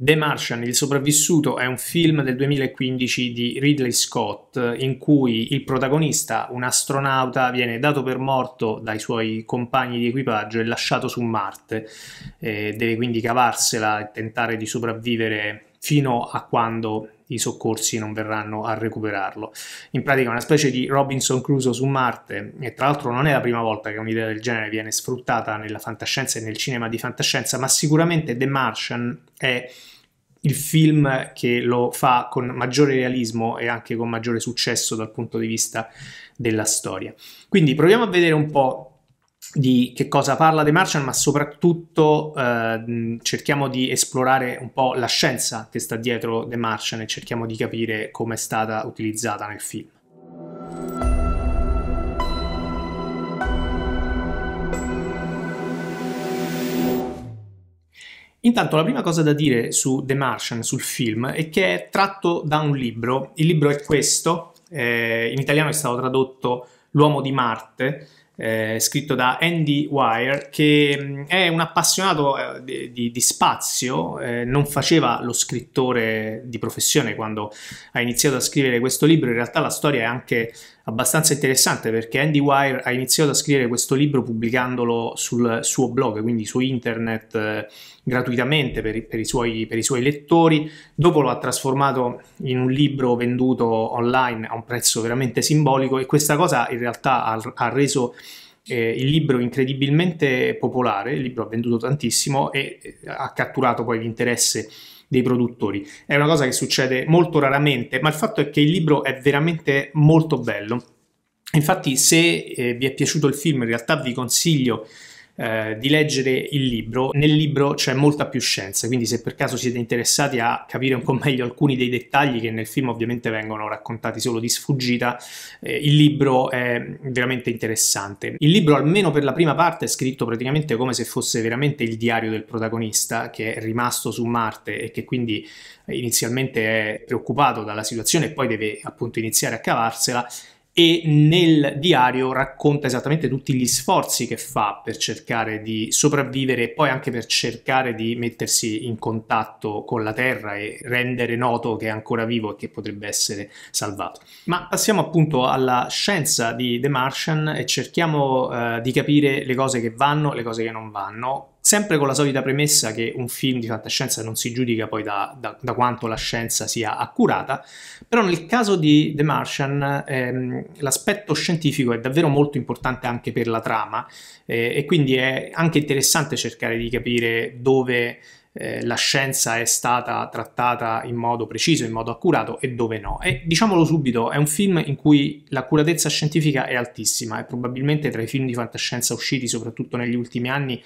The Martian, il sopravvissuto, è un film del 2015 di Ridley Scott in cui il protagonista, un astronauta, viene dato per morto dai suoi compagni di equipaggio e lasciato su Marte. Eh, deve quindi cavarsela e tentare di sopravvivere fino a quando i soccorsi non verranno a recuperarlo. In pratica una specie di Robinson Crusoe su Marte e tra l'altro non è la prima volta che un'idea del genere viene sfruttata nella fantascienza e nel cinema di fantascienza, ma sicuramente The Martian è il film che lo fa con maggiore realismo e anche con maggiore successo dal punto di vista della storia. Quindi proviamo a vedere un po' di che cosa parla The Martian, ma soprattutto eh, cerchiamo di esplorare un po' la scienza che sta dietro The Martian e cerchiamo di capire come è stata utilizzata nel film. Intanto la prima cosa da dire su The Martian, sul film, è che è tratto da un libro. Il libro è questo, eh, in italiano è stato tradotto L'uomo di Marte, eh, scritto da Andy Wire, che mm, è un appassionato eh, di, di, spazio, eh, non faceva lo scrittore di professione quando ha iniziato a scrivere questo libro, in realtà la storia è anche abbastanza interessante perché Andy Wire ha iniziato a scrivere questo libro pubblicandolo sul suo blog, quindi su internet eh, gratuitamente per i, per, i suoi, per i suoi lettori, dopo lo ha trasformato in un libro venduto online a un prezzo veramente simbolico e questa cosa in realtà ha, ha reso eh, il libro incredibilmente popolare, il libro ha venduto tantissimo e eh, ha catturato poi l'interesse dei produttori. È una cosa che succede molto raramente, ma il fatto è che il libro è veramente molto bello. Infatti, se eh, vi è piaciuto il film, in realtà vi consiglio eh, di leggere il libro. Nel libro c'è molta più scienza, quindi se per caso siete interessati a capire un po' meglio alcuni dei dettagli che nel film ovviamente vengono raccontati solo di sfuggita, eh, il libro è veramente interessante. Il libro, almeno per la prima parte, è scritto praticamente come se fosse veramente il diario del protagonista che è rimasto su Marte e che quindi eh, inizialmente è preoccupato dalla situazione e poi deve appunto iniziare a cavarsela e nel diario racconta esattamente tutti gli sforzi che fa per cercare di sopravvivere e poi anche per cercare di mettersi in contatto con la terra e rendere noto che è ancora vivo e che potrebbe essere salvato. Ma passiamo appunto alla scienza di The Martian e cerchiamo eh, di capire le cose che vanno e le cose che non vanno sempre con la solita premessa che un film di fantascienza non si giudica poi da, da, da quanto la scienza sia accurata, però nel caso di The Martian ehm, l'aspetto scientifico è davvero molto importante anche per la trama eh, e quindi è anche interessante cercare di capire dove eh, la scienza è stata trattata in modo preciso, in modo accurato e dove no. E diciamolo subito, è un film in cui l'accuratezza scientifica è altissima, è probabilmente tra i film di fantascienza usciti soprattutto negli ultimi anni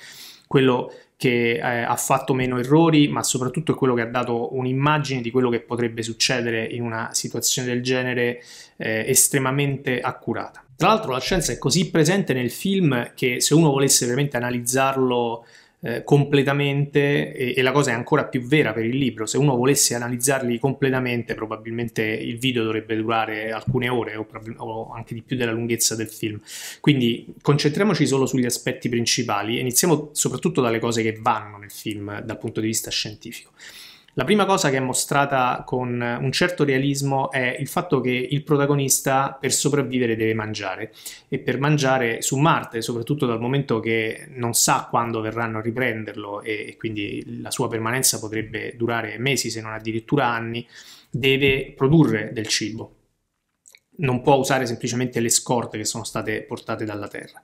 quello che eh, ha fatto meno errori, ma soprattutto è quello che ha dato un'immagine di quello che potrebbe succedere in una situazione del genere eh, estremamente accurata. Tra l'altro la scienza è così presente nel film che se uno volesse veramente analizzarlo eh, completamente e, e, la cosa è ancora più vera per il libro. Se uno volesse analizzarli completamente, probabilmente il video dovrebbe durare alcune ore o, o anche di più della lunghezza del film. Quindi concentriamoci solo sugli aspetti principali e iniziamo soprattutto dalle cose che vanno nel film dal punto di vista scientifico. La prima cosa che è mostrata con un certo realismo è il fatto che il protagonista per sopravvivere deve mangiare e per mangiare su Marte, soprattutto dal momento che non sa quando verranno a riprenderlo e quindi la sua permanenza potrebbe durare mesi se non addirittura anni, deve produrre del cibo. Non può usare semplicemente le scorte che sono state portate dalla Terra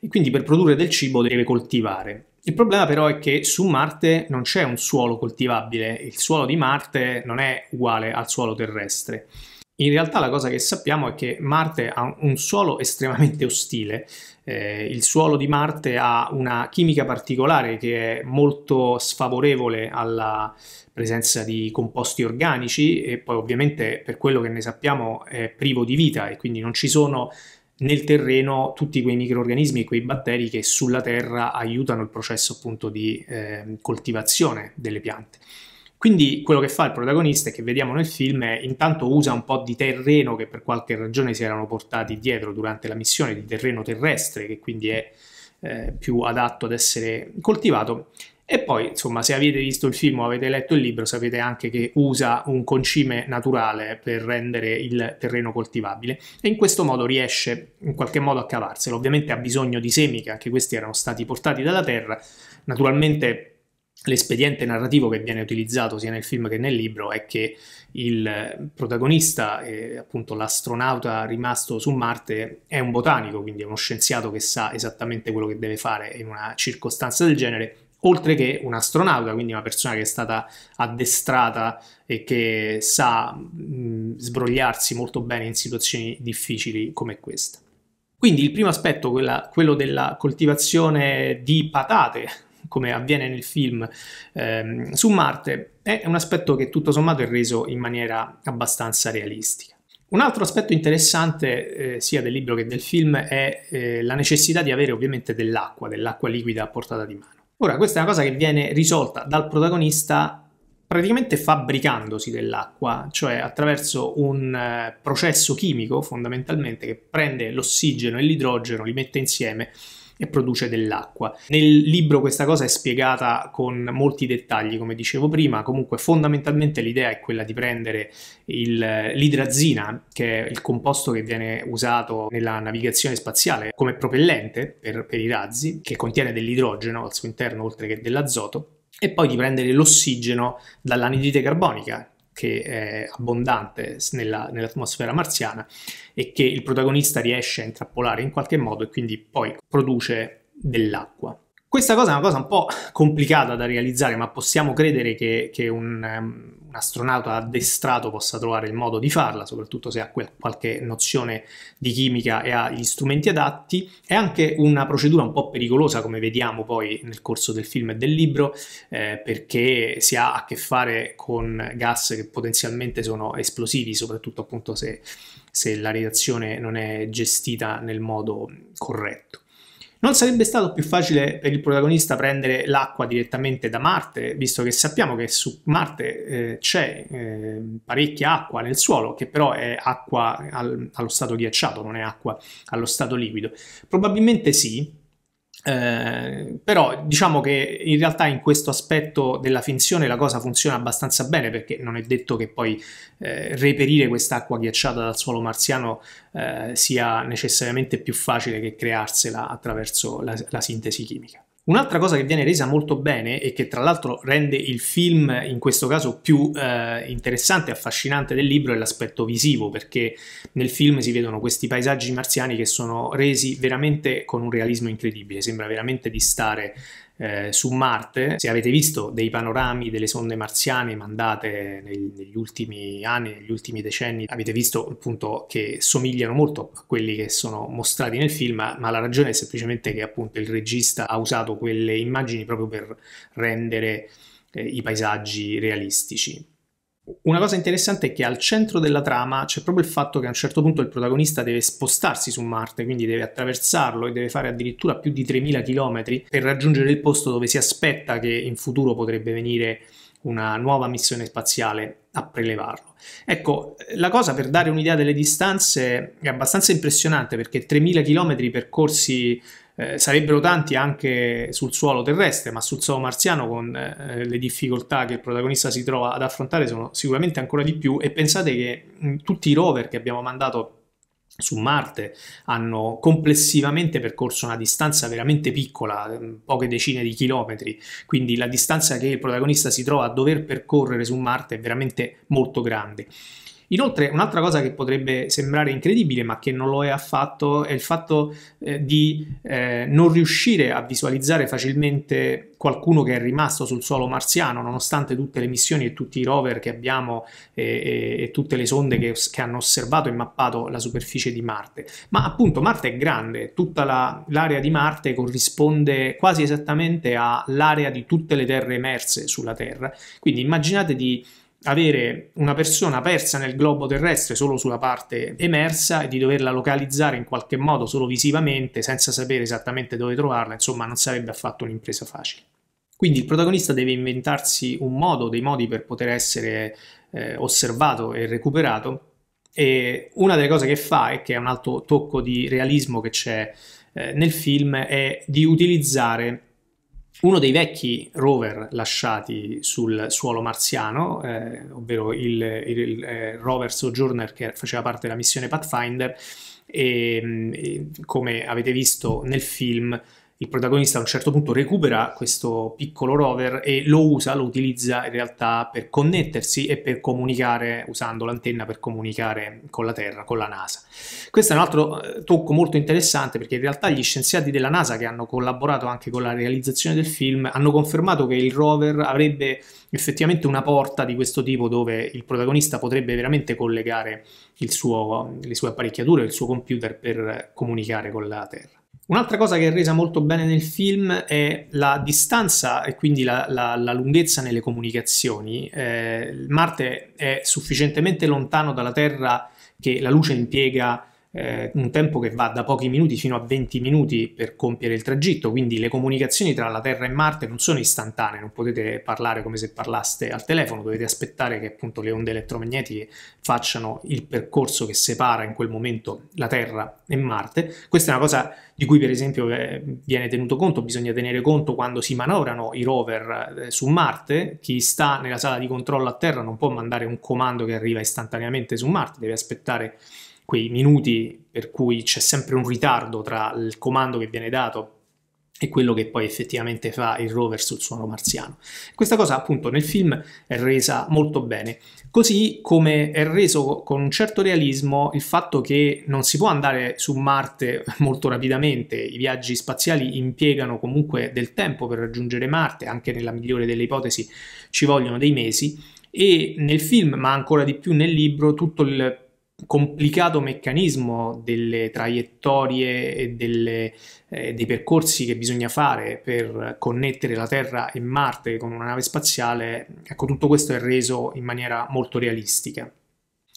e quindi per produrre del cibo deve coltivare. Il problema però è che su Marte non c'è un suolo coltivabile, il suolo di Marte non è uguale al suolo terrestre. In realtà la cosa che sappiamo è che Marte ha un suolo estremamente ostile. Eh, il suolo di Marte ha una chimica particolare che è molto sfavorevole alla presenza di composti organici e poi ovviamente per quello che ne sappiamo è privo di vita e quindi non ci sono nel terreno tutti quei microorganismi e quei batteri che sulla terra aiutano il processo appunto di eh, coltivazione delle piante. Quindi quello che fa il protagonista e che vediamo nel film è intanto usa un po' di terreno che per qualche ragione si erano portati dietro durante la missione, di terreno terrestre che quindi è eh, più adatto ad essere coltivato e poi, insomma, se avete visto il film o avete letto il libro, sapete anche che usa un concime naturale per rendere il terreno coltivabile e in questo modo riesce in qualche modo a cavarselo. Ovviamente ha bisogno di semi, che anche questi erano stati portati dalla terra. Naturalmente l'espediente narrativo che viene utilizzato sia nel film che nel libro è che il protagonista, eh, appunto l'astronauta rimasto su Marte, è un botanico, quindi è uno scienziato che sa esattamente quello che deve fare in una circostanza del genere oltre che un astronauta, quindi una persona che è stata addestrata e che sa mh, sbrogliarsi molto bene in situazioni difficili come questa. Quindi il primo aspetto, quella, quello della coltivazione di patate, come avviene nel film ehm, su Marte, è un aspetto che tutto sommato è reso in maniera abbastanza realistica. Un altro aspetto interessante eh, sia del libro che del film è eh, la necessità di avere ovviamente dell'acqua, dell'acqua liquida a portata di mano. Ora, questa è una cosa che viene risolta dal protagonista praticamente fabbricandosi dell'acqua, cioè attraverso un eh, processo chimico fondamentalmente che prende l'ossigeno e l'idrogeno, li mette insieme e produce dell'acqua. Nel libro questa cosa è spiegata con molti dettagli, come dicevo prima, comunque fondamentalmente l'idea è quella di prendere il, l'idrazina, che è il composto che viene usato nella navigazione spaziale come propellente per, per i razzi, che contiene dell'idrogeno al suo interno oltre che dell'azoto, e poi di prendere l'ossigeno dall'anidride carbonica, che è abbondante nella, nell'atmosfera marziana e che il protagonista riesce a intrappolare in qualche modo e quindi poi produce dell'acqua. Questa cosa è una cosa un po' complicata da realizzare, ma possiamo credere che, che un, ehm, un astronauta addestrato possa trovare il modo di farla, soprattutto se ha quel, qualche nozione di chimica e ha gli strumenti adatti. È anche una procedura un po' pericolosa, come vediamo poi nel corso del film e del libro, eh, perché si ha a che fare con gas che potenzialmente sono esplosivi, soprattutto appunto se, se la reazione non è gestita nel modo corretto. Non sarebbe stato più facile per il protagonista prendere l'acqua direttamente da Marte, visto che sappiamo che su Marte eh, c'è eh, parecchia acqua nel suolo, che però è acqua al, allo stato ghiacciato, non è acqua allo stato liquido? Probabilmente sì, eh, però diciamo che in realtà in questo aspetto della finzione la cosa funziona abbastanza bene perché non è detto che poi eh, reperire quest'acqua ghiacciata dal suolo marziano eh, sia necessariamente più facile che crearsela attraverso la, la sintesi chimica. Un'altra cosa che viene resa molto bene e che tra l'altro rende il film in questo caso più eh, interessante e affascinante del libro è l'aspetto visivo, perché nel film si vedono questi paesaggi marziani che sono resi veramente con un realismo incredibile, sembra veramente di stare eh, su Marte, se avete visto dei panorami delle sonde marziane mandate nel, negli ultimi anni, negli ultimi decenni, avete visto appunto che somigliano molto a quelli che sono mostrati nel film, ma la ragione è semplicemente che appunto il regista ha usato quelle immagini proprio per rendere eh, i paesaggi realistici. Una cosa interessante è che al centro della trama c'è proprio il fatto che a un certo punto il protagonista deve spostarsi su Marte, quindi deve attraversarlo e deve fare addirittura più di 3000 km per raggiungere il posto dove si aspetta che in futuro potrebbe venire una nuova missione spaziale a prelevarlo. Ecco, la cosa per dare un'idea delle distanze è abbastanza impressionante perché 3000 km percorsi eh, sarebbero tanti anche sul suolo terrestre, ma sul suolo marziano con eh, le difficoltà che il protagonista si trova ad affrontare sono sicuramente ancora di più e pensate che mh, mm, tutti i rover che abbiamo mandato su Marte hanno complessivamente percorso una distanza veramente piccola, mm, poche decine di chilometri, quindi la distanza che il protagonista si trova a dover percorrere su Marte è veramente molto grande. Inoltre, un'altra cosa che potrebbe sembrare incredibile, ma che non lo è affatto, è il fatto eh, di eh, non riuscire a visualizzare facilmente qualcuno che è rimasto sul suolo marziano, nonostante tutte le missioni e tutti i rover che abbiamo e, e, e tutte le sonde che, che, hanno osservato e mappato la superficie di Marte. Ma appunto Marte è grande, tutta la, l'area di Marte corrisponde quasi esattamente all'area di tutte le terre emerse sulla Terra. Quindi immaginate di avere una persona persa nel globo terrestre solo sulla parte emersa e di doverla localizzare in qualche modo solo visivamente senza sapere esattamente dove trovarla, insomma non sarebbe affatto un'impresa facile. Quindi il protagonista deve inventarsi un modo, dei modi per poter essere eh, osservato e recuperato e una delle cose che fa, e che è un altro tocco di realismo che c'è eh, nel film, è di utilizzare uno dei vecchi rover lasciati sul suolo marziano, eh, ovvero il, il, il eh, rover Sojourner che faceva parte della missione Pathfinder, e, ehm, e come avete visto nel film il protagonista a un certo punto recupera questo piccolo rover e lo usa, lo utilizza in realtà per connettersi e per comunicare, usando l'antenna per comunicare con la Terra, con la NASA. Questo è un altro eh, tocco molto interessante perché in realtà gli scienziati della NASA che hanno collaborato anche con la realizzazione del film hanno confermato che il rover avrebbe effettivamente una porta di questo tipo dove il protagonista potrebbe veramente collegare suo, le sue apparecchiature, il suo computer per comunicare con la Terra. Un'altra cosa che è resa molto bene nel film è la distanza e quindi la, la, la lunghezza nelle comunicazioni. Eh, Marte è sufficientemente lontano dalla Terra che la luce impiega eh, un tempo che va da pochi minuti fino a 20 minuti per compiere il tragitto, quindi le comunicazioni tra la Terra e Marte non sono istantanee, non potete parlare come se parlaste al telefono, dovete aspettare che appunto le onde elettromagnetiche facciano il percorso che separa in quel momento la Terra e Marte. Questa è una cosa di cui per esempio eh, viene tenuto conto, bisogna tenere conto quando si manovrano i rover eh, su Marte, chi sta nella sala di controllo a Terra non può mandare un comando che arriva istantaneamente su Marte, deve aspettare quei minuti per cui c'è sempre un ritardo tra il comando che viene dato e quello che poi effettivamente fa il rover sul suono marziano. Questa cosa appunto nel film è resa molto bene, così come è reso con un certo realismo il fatto che non si può andare su Marte molto rapidamente, i viaggi spaziali impiegano comunque del tempo per raggiungere Marte, anche nella migliore delle ipotesi ci vogliono dei mesi e nel film, ma ancora di più nel libro, tutto il complicato meccanismo delle traiettorie e delle, eh, dei percorsi che bisogna fare per connettere la Terra e Marte con una nave spaziale, ecco, tutto questo è reso in maniera molto realistica.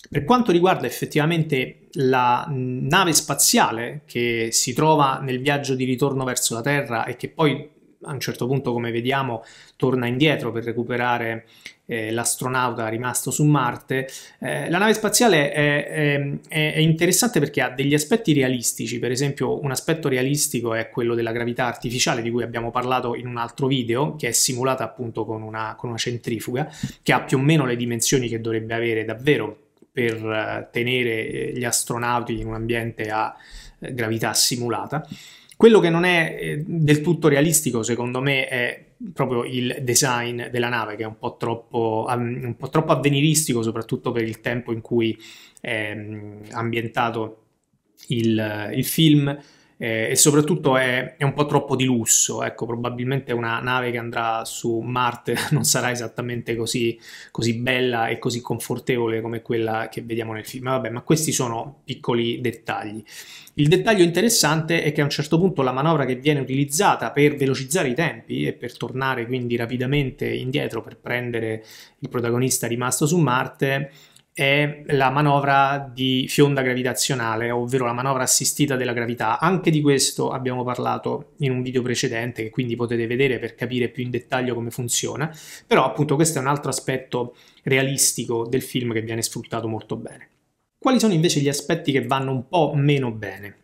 Per quanto riguarda effettivamente la nave spaziale che si trova nel viaggio di ritorno verso la Terra e che poi a un certo punto, come vediamo, torna indietro per recuperare eh, l'astronauta rimasto su Marte. Eh, la nave spaziale è, è, è, interessante perché ha degli aspetti realistici, per esempio un aspetto realistico è quello della gravità artificiale di cui abbiamo parlato in un altro video, che è simulata appunto con una, con una centrifuga, che ha più o meno le dimensioni che dovrebbe avere davvero per eh, tenere eh, gli astronauti in un ambiente a eh, gravità simulata quello che non è eh, del tutto realistico, secondo me, è proprio il design della nave, che è un po' troppo, un po troppo avveniristico, soprattutto per il tempo in cui è mm, ambientato il, il film eh, e soprattutto è, è, un po' troppo di lusso, ecco, probabilmente una nave che andrà su Marte non sarà esattamente così, così bella e così confortevole come quella che vediamo nel film. vabbè, ma questi sono piccoli dettagli. Il dettaglio interessante è che a un certo punto la manovra che viene utilizzata per velocizzare i tempi e per tornare quindi rapidamente indietro per prendere il protagonista rimasto su Marte è la manovra di fionda gravitazionale, ovvero la manovra assistita della gravità. Anche di questo abbiamo parlato in un video precedente, che quindi potete vedere per capire più in dettaglio come funziona, però appunto questo è un altro aspetto realistico del film che viene sfruttato molto bene. Quali sono invece gli aspetti che vanno un po' meno bene?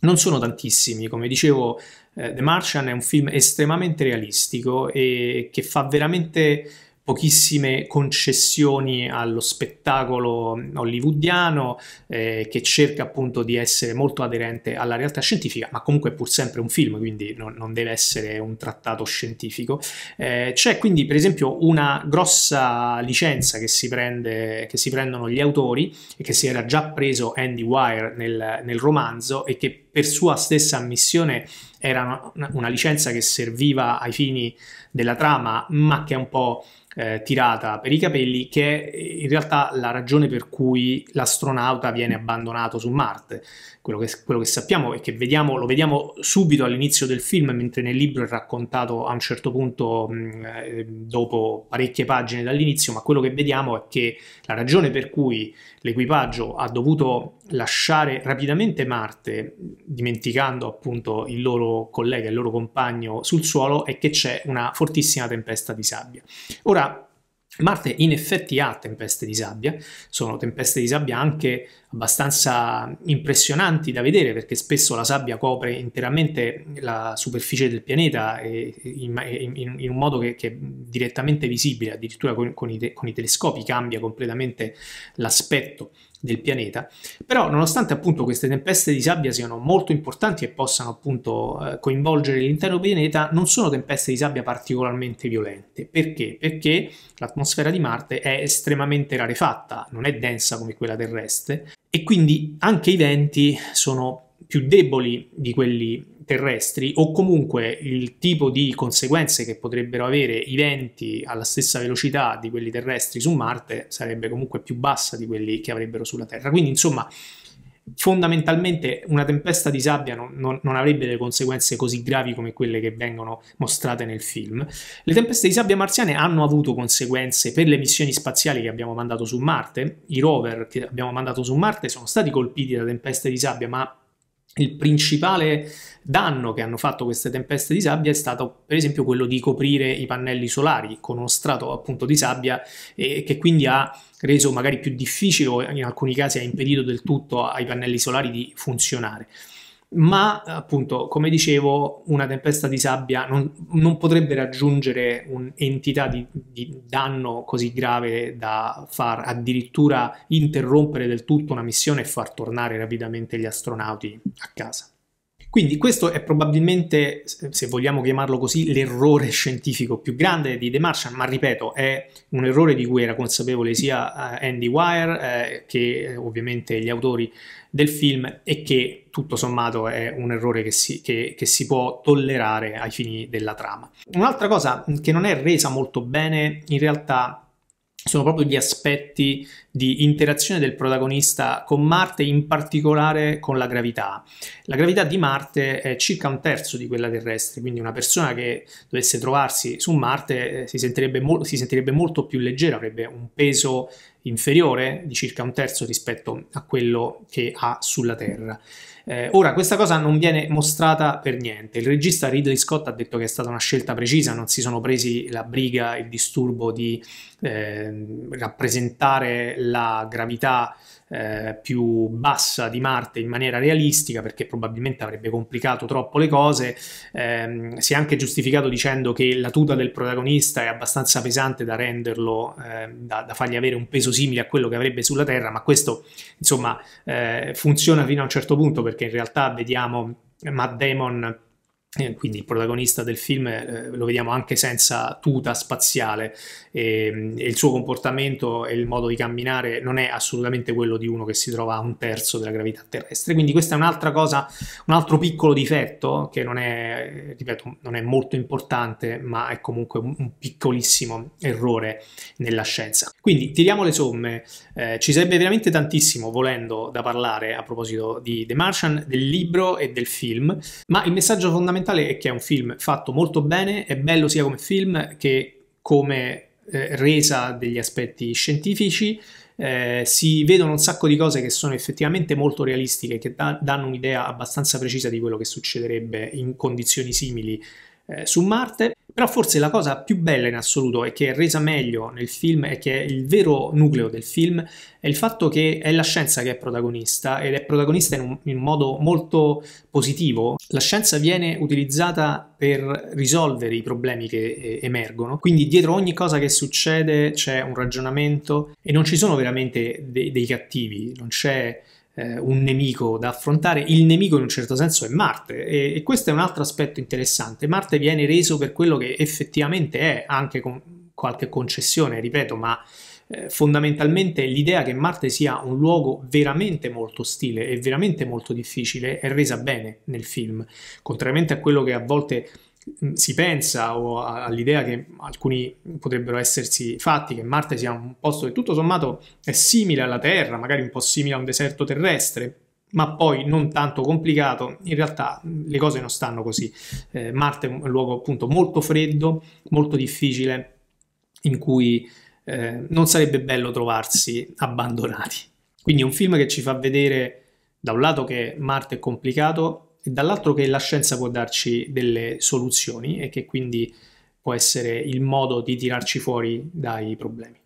Non sono tantissimi, come dicevo, eh, The Martian è un film estremamente realistico e che fa veramente pochissime concessioni allo spettacolo mm, hollywoodiano eh, che cerca appunto di essere molto aderente alla realtà scientifica, ma comunque è pur sempre un film, quindi non, non deve essere un trattato scientifico. Eh, c'è quindi per esempio una grossa licenza che si, prende, che si prendono gli autori e che si era già preso Andy Wire nel, nel romanzo e che per sua stessa ammissione era una, una licenza che serviva ai fini della trama, ma che è un po' eh, tirata per i capelli, che è eh, in realtà la ragione per cui l'astronauta viene abbandonato su Marte. Quello che, quello che sappiamo e che vediamo, lo vediamo subito all'inizio del film, mentre nel libro è raccontato a un certo punto, mh, mm, eh, dopo parecchie pagine dall'inizio, ma quello che vediamo è che la ragione per cui l'equipaggio ha dovuto lasciare rapidamente Marte, dimenticando appunto il loro collega, il loro compagno sul suolo, è che c'è una fortissima tempesta di sabbia. Ora, Marte in effetti ha tempeste di sabbia, sono tempeste di sabbia anche abbastanza impressionanti da vedere perché spesso la sabbia copre interamente la superficie del pianeta in, un modo che, è direttamente visibile, addirittura con i telescopi cambia completamente l'aspetto del pianeta. Però nonostante appunto queste tempeste di sabbia siano molto importanti e possano appunto eh, coinvolgere l'intero pianeta, non sono tempeste di sabbia particolarmente violente. Perché? Perché l'atmosfera di Marte è estremamente rarefatta, non è densa come quella terrestre e quindi anche i venti sono più deboli di quelli terrestri o comunque il tipo di conseguenze che potrebbero avere i venti alla stessa velocità di quelli terrestri su Marte sarebbe comunque più bassa di quelli che avrebbero sulla Terra. Quindi insomma fondamentalmente una tempesta di sabbia non, non, non, avrebbe delle conseguenze così gravi come quelle che vengono mostrate nel film. Le tempeste di sabbia marziane hanno avuto conseguenze per le missioni spaziali che abbiamo mandato su Marte, i rover che abbiamo mandato su Marte sono stati colpiti da tempeste di sabbia, ma il principale danno che hanno fatto queste tempeste di sabbia è stato per esempio quello di coprire i pannelli solari con uno strato appunto di sabbia e che quindi ha reso magari più difficile o in alcuni casi ha impedito del tutto ai pannelli solari di funzionare ma appunto, come dicevo, una tempesta di sabbia non, non potrebbe raggiungere un'entità di, di, danno così grave da far addirittura interrompere del tutto una missione e far tornare rapidamente gli astronauti a casa. Quindi questo è probabilmente, se vogliamo chiamarlo così, l'errore scientifico più grande di The Martian, ma ripeto, è un errore di cui era consapevole sia eh, Andy Wire eh, che eh, ovviamente gli autori del film e che tutto sommato è un errore che si, che, che si, può tollerare ai fini della trama. Un'altra cosa che non è resa molto bene in realtà sono proprio gli aspetti di interazione del protagonista con Marte, in particolare con la gravità. La gravità di Marte è circa un terzo di quella terrestre, quindi una persona che dovesse trovarsi su Marte eh, si, sentirebbe mo- si sentirebbe molto più leggera, avrebbe un peso inferiore di circa un terzo rispetto a quello che ha sulla Terra. Eh, ora, questa cosa non viene mostrata per niente. Il regista Ridley Scott ha detto che è stata una scelta precisa, non si sono presi la briga, il disturbo di eh, rappresentare la gravità eh, più bassa di Marte in maniera realistica perché probabilmente avrebbe complicato troppo le cose. Eh, si è anche giustificato dicendo che la tuta del protagonista è abbastanza pesante da renderlo, eh, da, da, fargli avere un peso simile a quello che avrebbe sulla Terra, ma questo insomma eh, funziona fino a un certo punto perché in realtà vediamo Matt Damon eh, quindi il protagonista del film eh, lo vediamo anche senza tuta spaziale e, ehm, e, il suo comportamento e il modo di camminare non è assolutamente quello di uno che si trova a un terzo della gravità terrestre. Quindi questo è un'altra cosa, un altro piccolo difetto che non è, ripeto, non è molto importante, ma è comunque un, un piccolissimo errore nella scienza. Quindi tiriamo le somme, eh, ci sarebbe veramente tantissimo volendo da parlare a proposito di The Martian, del libro e del film, ma il messaggio fondamentale fondamentale è che è un film fatto molto bene, è bello sia come film che come eh, resa degli aspetti scientifici. Eh, si vedono un sacco di cose che sono effettivamente molto realistiche, che da- danno un'idea abbastanza precisa di quello che succederebbe in condizioni simili eh, su Marte. Però forse la cosa più bella in assoluto e che è resa meglio nel film e che è il vero nucleo del film è il fatto che è la scienza che è protagonista ed è protagonista in un, in un modo molto positivo. La scienza viene utilizzata per risolvere i problemi che eh, emergono, quindi dietro ogni cosa che succede c'è un ragionamento e non ci sono veramente de- dei cattivi, non c'è eh, un nemico da affrontare. Il nemico in un certo senso è Marte e, e, questo è un altro aspetto interessante. Marte viene reso per quello che effettivamente è, anche con qualche concessione, ripeto, ma eh, fondamentalmente l'idea che Marte sia un luogo veramente molto ostile e veramente molto difficile è resa bene nel film, contrariamente a quello che a volte Mm, si pensa o all'idea che alcuni potrebbero essersi fatti che Marte sia un posto che tutto sommato è simile alla Terra, magari un po' simile a un deserto terrestre, ma poi non tanto complicato, in realtà mm, le cose non stanno così. Eh, Marte è un luogo appunto molto freddo, molto difficile, in cui eh, non sarebbe bello trovarsi abbandonati. Quindi è un film che ci fa vedere da un lato che Marte è complicato e dall'altro che la scienza può darci delle soluzioni e che quindi può essere il modo di tirarci fuori dai problemi.